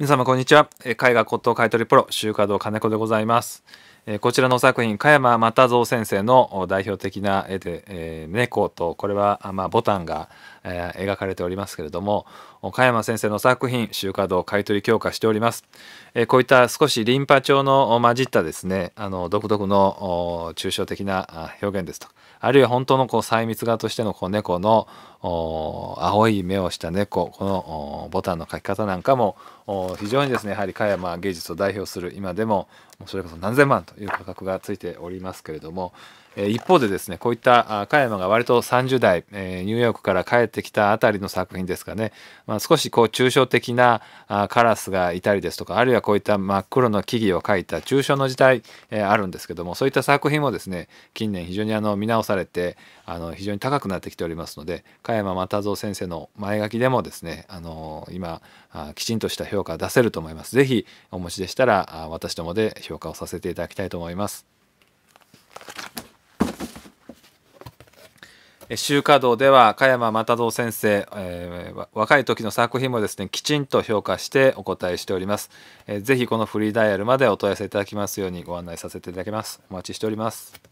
皆様こんにちは。絵画骨董買取プロ、集華堂金子でございます。こちらの作品、加山又蔵先生の代表的な絵で、えー、猫と、これは、まあ、ボタンが、えー、描かれておりますけれども、加山先生の作品、集華堂買取強化しております。えー、こういった少しリンパ調の混じったですね、あの独特の抽象的な表現ですと。あるいは本当のこう細密画としてのこう猫の青い目をした猫このボタンの描き方なんかも非常にですねやはり加山芸術を代表する今でもそれこそ何千万という価格がついておりますけれども一方でですねこういった加山が割と30代ニューヨークから帰ってきたあたりの作品ですかね、まあ、少しこう抽象的なカラスがいたりですとかあるいはこういった真っ黒の木々を描いた抽象の時代あるんですけどもそういった作品もですね近年非常にあの見直されてあの非常に高くなってきておりますので加加山又蔵先生の前書きでもですねあの今あきちんとした評価を出せると思います是非お持ちでしたら私どもで評価をさせていただきたいと思います周華堂では加山又蔵先生、えー、若い時の作品もですねきちんと評価してお答えしております、えー、ぜこのフリーダイヤルまでお問い合わせいただきますようにご案内させていただきますお待ちしております